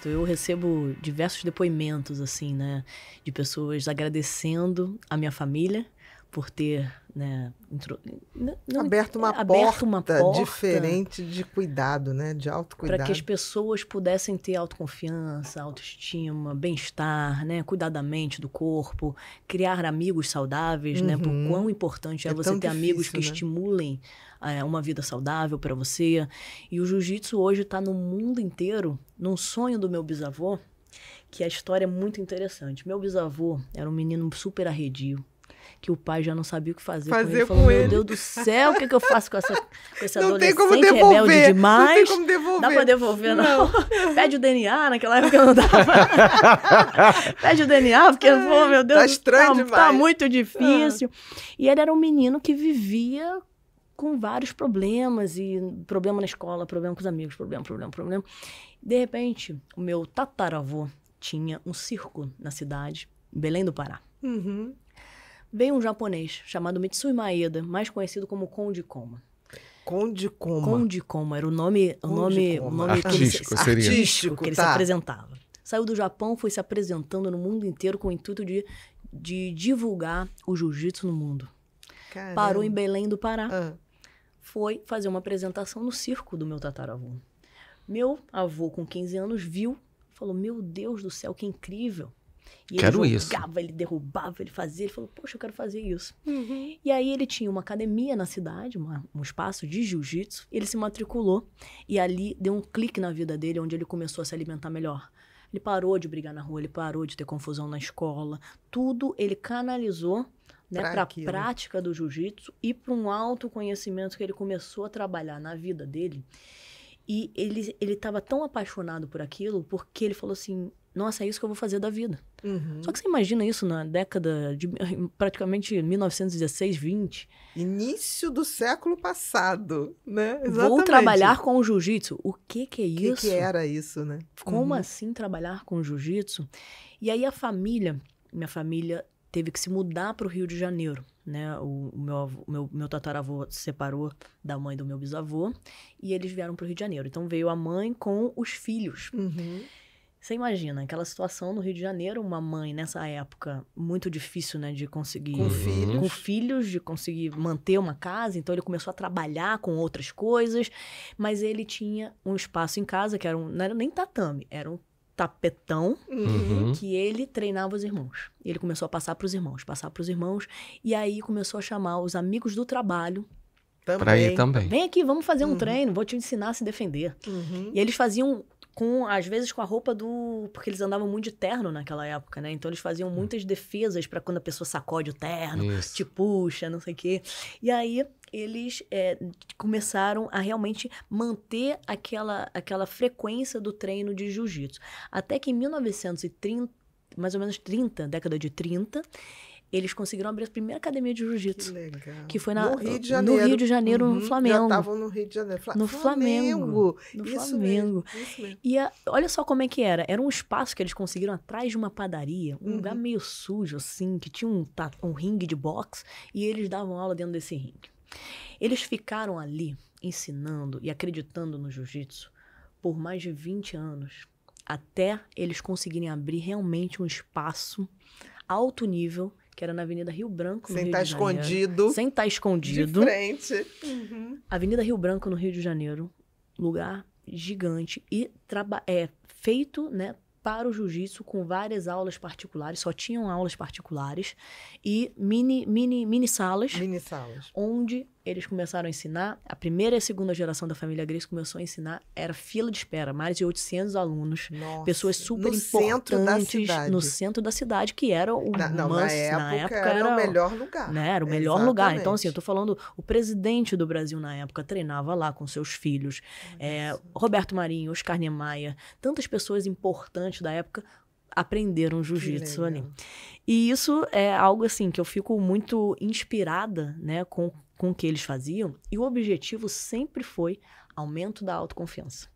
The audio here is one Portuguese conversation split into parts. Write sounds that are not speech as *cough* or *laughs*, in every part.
muito. Eu recebo diversos depoimentos, assim, né? De pessoas agradecendo a minha família por ter né, intro... não, aberto, uma, aberto porta uma, porta diferente de cuidado, né, de autocuidado. Para que as pessoas pudessem ter autoconfiança, autoestima, bem-estar, né, cuidar da mente, do corpo, criar amigos saudáveis, né, uhum. né, por quão importante é, é você ter difícil, amigos que né? estimulem é, uma vida saudável para você. E o jiu-jitsu hoje está no mundo inteiro, num sonho do meu bisavô, que a história é muito interessante. Meu bisavô era um menino super arredio, que o pai já não sabia o que fazer, fazer com ele. Falou, com meu ele. Deus do céu, o que, é que eu faço com essa, com essa não adolescente tem como devolver, rebelde demais? Não tem como devolver. Dá pra devolver, não. não. *laughs* Pede o DNA, naquela época não dava. *laughs* Pede o DNA, porque, pô, meu tá Deus, tá, estranho tá, demais. tá muito difícil. Ah. E ele era um menino que vivia com vários problemas e problema na escola, problema com os amigos, problema, problema, problema. De repente, o meu tataravô tinha um circo na cidade, Belém do Pará. Uhum. Veio um japonês chamado Mitsui Maeda, mais conhecido como Conde Koma. Conde Koma. Conde Koma era o nome, o nome, o nome artístico, que ele, se, artístico que ele tá. se apresentava. Saiu do Japão, foi se apresentando no mundo inteiro com o intuito de, de divulgar o jiu-jitsu no mundo. Caramba. Parou em Belém do Pará. Ah. Foi fazer uma apresentação no circo do meu tataravô. Meu avô, com 15 anos, viu, falou: Meu Deus do céu, que incrível! E quero ele jogava, isso. ele derrubava, ele fazia, ele falou, poxa, eu quero fazer isso. Uhum. E aí ele tinha uma academia na cidade, uma, um espaço de jiu-jitsu, ele se matriculou e ali deu um clique na vida dele, onde ele começou a se alimentar melhor. Ele parou de brigar na rua, ele parou de ter confusão na escola, tudo ele canalizou né, para a prática do jiu-jitsu e para um autoconhecimento que ele começou a trabalhar na vida dele. E ele ele estava tão apaixonado por aquilo porque ele falou assim, nossa, é isso que eu vou fazer da vida. Uhum. Só que você imagina isso na década de *laughs* praticamente 1916, 20. Início do século passado, né? Exatamente. Vou trabalhar com o jiu-jitsu. O que que é isso? O que, que, era isso, né? Como uhum. assim trabalhar com jiu-jitsu? E aí a família, minha família teve que se mudar para o Rio de Janeiro, né? O, o meu, avô, meu, meu tataravô se separou da mãe do meu bisavô e eles vieram para o Rio de Janeiro. Então veio a mãe com os filhos. Uhum. Você imagina aquela situação no Rio de Janeiro, uma mãe nessa época muito difícil, né, de conseguir com filhos, com filhos de conseguir manter uma casa, então ele começou a trabalhar com outras coisas, mas ele tinha um espaço em casa que era um, não era nem tatame, era um tapetão uhum. que ele treinava os irmãos. Ele começou a passar para os irmãos, passar para os irmãos, e aí começou a chamar os amigos do trabalho também. Pra ir também. Vem aqui, vamos fazer um uhum. treino, vou te ensinar a se defender. Uhum. E eles faziam com, às vezes, com a roupa do. Porque eles andavam muito de terno naquela época, né? Então eles faziam hum. muitas defesas para quando a pessoa sacode o terno, Isso. te puxa, não sei o quê. E aí eles é, começaram a realmente manter aquela, aquela frequência do treino de jiu-jitsu. Até que em 1930, mais ou menos 30, década de 30, eles conseguiram abrir a primeira academia de jiu-jitsu. Que, que, foi na, no Rio de Janeiro, no, Rio de Janeiro, uhum, no Flamengo. estavam no Rio de Janeiro. Fla no Flamengo. No isso Flamengo. Mesmo, isso mesmo. E a, olha só como é que era. Era um espaço que eles conseguiram atrás de uma padaria, um uhum. lugar meio sujo, assim, que tinha um, um ringue de boxe, e eles davam aula dentro desse ringue. Eles ficaram ali ensinando e acreditando no jiu-jitsu por mais de 20 anos, até eles conseguirem abrir realmente um espaço alto nível que era na Avenida Rio Branco, no Sem Rio tá de escondido. Janeiro. Sem estar tá escondido. De frente. Uhum. Avenida Rio Branco, no Rio de Janeiro. Lugar gigante e é feito, né, para o jiu-jitsu com várias aulas particulares, só tinham aulas particulares e mini mini mini salas. Mini salas. Onde eles começaram a ensinar, a primeira e a segunda geração da família Grace começou a ensinar, era fila de espera, mais de 800 alunos, Nossa, pessoas super no importantes centro no centro da cidade, que era o na, não, na, época, na época era, era, o melhor lugar. Né, era o melhor Exatamente. lugar. Então, assim, eu tô falando, o presidente do Brasil na época treinava lá com seus filhos, é, Roberto Marinho, Oscar Niemeyer, tantas pessoas importantes da época aprenderam jiu-jitsu ali. E isso é algo assim que eu fico muito inspirada, né, com com o que eles faziam, e o objetivo sempre foi aumento da autoconfiança.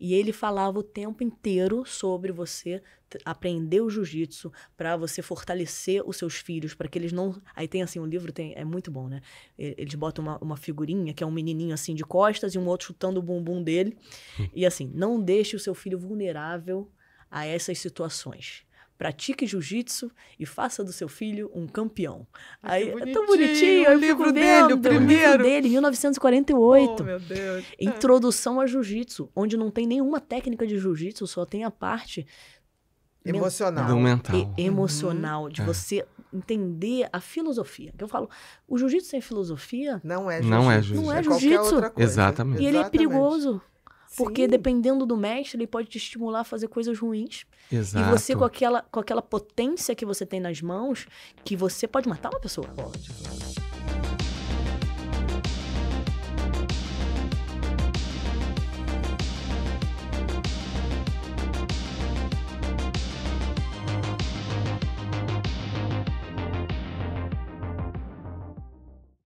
E ele falava o tempo inteiro sobre você aprender o jiu-jitsu para você fortalecer os seus filhos, para que eles não. Aí tem assim, o um livro tem, é muito bom, né? Eles botam uma, uma figurinha que é um menininho assim de costas e um outro chutando o bumbum dele. Hum. e assim, não deixe o seu filho vulnerável a essas situações. Pratique jiu-jitsu e faça do seu filho um campeão. Ai, Aí, bonitinho, é tão bonitinho. O livro vendo, dele, o primeiro. O livro dele, 1948. Oh, meu Deus. É. Introdução a jiu-jitsu, onde não tem nenhuma técnica de jiu-jitsu, só tem a parte emocional. do mental. E, uhum. emocional, uhum. de é. você entender a filosofia. eu falo, o jiu-jitsu sem filosofia. Não é, é jiu-jitsu. Não é, é jiu-jitsu. É jiu é jiu Exatamente. E ele é perigoso. Porque Sim. dependendo do mestre, ele pode te estimular a fazer coisas ruins. Exato. E você, com aquela, com aquela potência que você tem nas mãos, que você pode matar uma pessoa. Pode, claro.